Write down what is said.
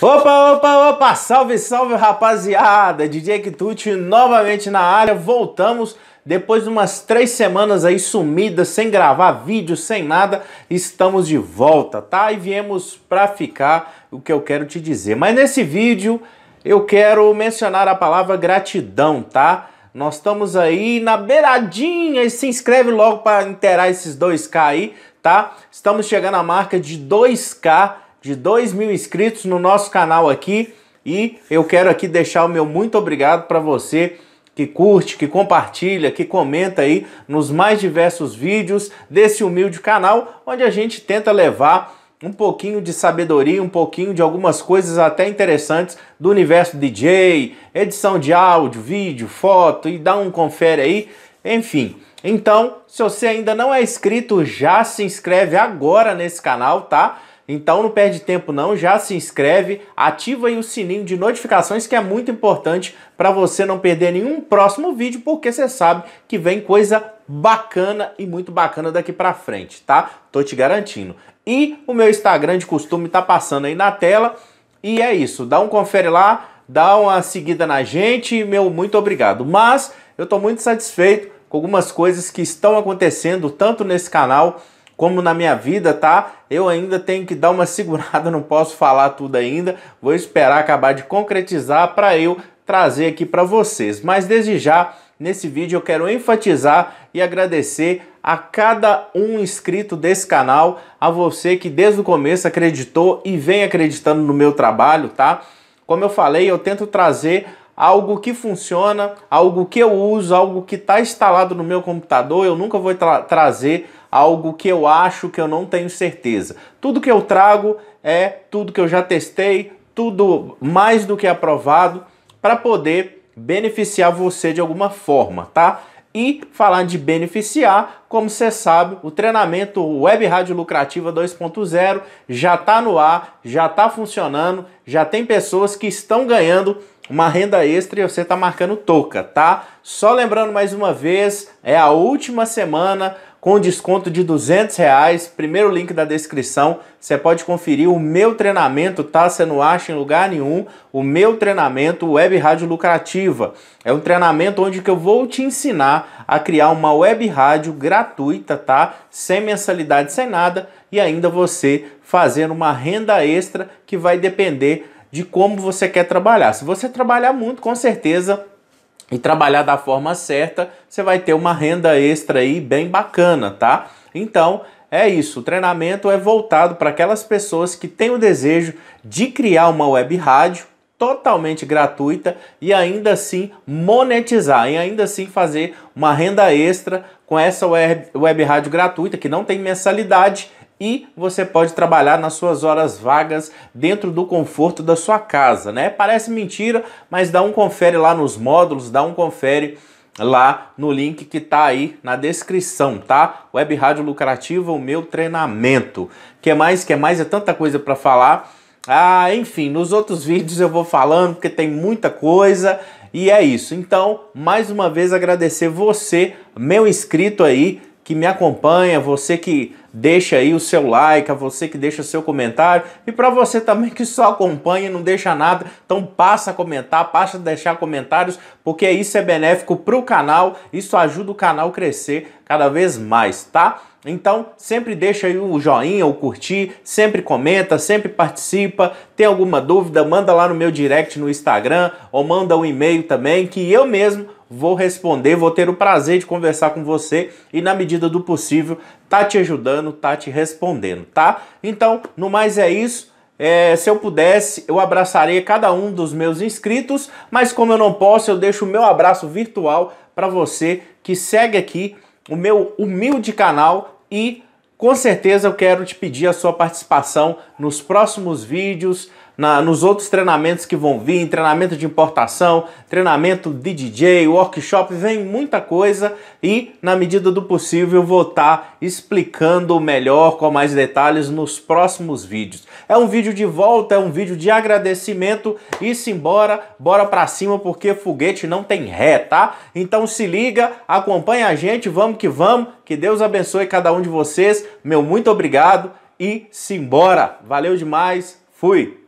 Opa, opa, opa! Salve, salve, rapaziada! DJ Kitucci novamente na área. Voltamos depois de umas três semanas aí sumidas, sem gravar vídeo, sem nada. Estamos de volta, tá? E viemos pra ficar o que eu quero te dizer. Mas nesse vídeo eu quero mencionar a palavra gratidão, tá? Nós estamos aí na beiradinha e se inscreve logo para inteirar esses 2K aí, tá? Estamos chegando à marca de 2K de 2 mil inscritos no nosso canal aqui. E eu quero aqui deixar o meu muito obrigado para você que curte, que compartilha, que comenta aí nos mais diversos vídeos desse humilde canal, onde a gente tenta levar um pouquinho de sabedoria, um pouquinho de algumas coisas até interessantes do universo DJ, edição de áudio, vídeo, foto e dá um confere aí, enfim. Então, se você ainda não é inscrito, já se inscreve agora nesse canal, tá? Então não perde tempo não, já se inscreve, ativa aí o sininho de notificações que é muito importante para você não perder nenhum próximo vídeo, porque você sabe que vem coisa bacana e muito bacana daqui para frente, tá? Tô te garantindo. E o meu Instagram de costume tá passando aí na tela. E é isso, dá um confere lá, dá uma seguida na gente, meu muito obrigado. Mas eu tô muito satisfeito com algumas coisas que estão acontecendo tanto nesse canal como na minha vida, tá? Eu ainda tenho que dar uma segurada, não posso falar tudo ainda. Vou esperar acabar de concretizar para eu trazer aqui para vocês. Mas desde já, nesse vídeo eu quero enfatizar e agradecer a cada um inscrito desse canal, a você que desde o começo acreditou e vem acreditando no meu trabalho, tá? Como eu falei, eu tento trazer algo que funciona, algo que eu uso, algo que está instalado no meu computador, eu nunca vou tra trazer algo que eu acho que eu não tenho certeza. Tudo que eu trago é tudo que eu já testei, tudo mais do que aprovado para poder beneficiar você de alguma forma, tá? E falar de beneficiar, como você sabe, o treinamento Web Rádio Lucrativa 2.0 já está no ar, já está funcionando, já tem pessoas que estão ganhando uma renda extra e você está marcando toca, tá? Só lembrando mais uma vez, é a última semana com desconto de 200 reais, primeiro link da descrição, você pode conferir o meu treinamento, tá? Você não acha em lugar nenhum o meu treinamento Web Rádio Lucrativa. É um treinamento onde que eu vou te ensinar a criar uma web rádio gratuita, tá? Sem mensalidade, sem nada, e ainda você fazendo uma renda extra que vai depender de como você quer trabalhar. Se você trabalhar muito, com certeza e trabalhar da forma certa, você vai ter uma renda extra aí bem bacana, tá? Então, é isso, o treinamento é voltado para aquelas pessoas que têm o desejo de criar uma web rádio totalmente gratuita e ainda assim monetizar, e ainda assim fazer uma renda extra com essa web, web rádio gratuita que não tem mensalidade e você pode trabalhar nas suas horas vagas dentro do conforto da sua casa, né? Parece mentira, mas dá um confere lá nos módulos, dá um confere lá no link que tá aí na descrição, tá? Web Rádio Lucrativa, o meu treinamento. Que mais? Que mais? É tanta coisa para falar. Ah, enfim, nos outros vídeos eu vou falando porque tem muita coisa e é isso. Então, mais uma vez agradecer você, meu inscrito aí, que me acompanha, você que deixa aí o seu like, a você que deixa o seu comentário e para você também que só acompanha, não deixa nada, então passa a comentar, passa a deixar comentários, porque isso é benéfico para o canal, isso ajuda o canal a crescer cada vez mais, tá? Então, sempre deixa aí o joinha, o curtir, sempre comenta, sempre participa. Tem alguma dúvida, manda lá no meu direct no Instagram ou manda um e-mail também que eu mesmo vou responder, vou ter o prazer de conversar com você e na medida do possível tá te ajudando, tá te respondendo, tá? Então, no mais é isso. É, se eu pudesse, eu abraçaria cada um dos meus inscritos, mas como eu não posso, eu deixo o meu abraço virtual para você que segue aqui o meu humilde canal e com certeza eu quero te pedir a sua participação nos próximos vídeos, na, nos outros treinamentos que vão vir, treinamento de importação, treinamento de DJ, workshop, vem muita coisa e na medida do possível vou estar tá explicando melhor com mais detalhes nos próximos vídeos. É um vídeo de volta, é um vídeo de agradecimento e simbora, bora pra cima porque foguete não tem ré, tá? Então se liga, acompanha a gente, vamos que vamos, que Deus abençoe cada um de vocês, meu muito obrigado e simbora. Valeu demais, fui!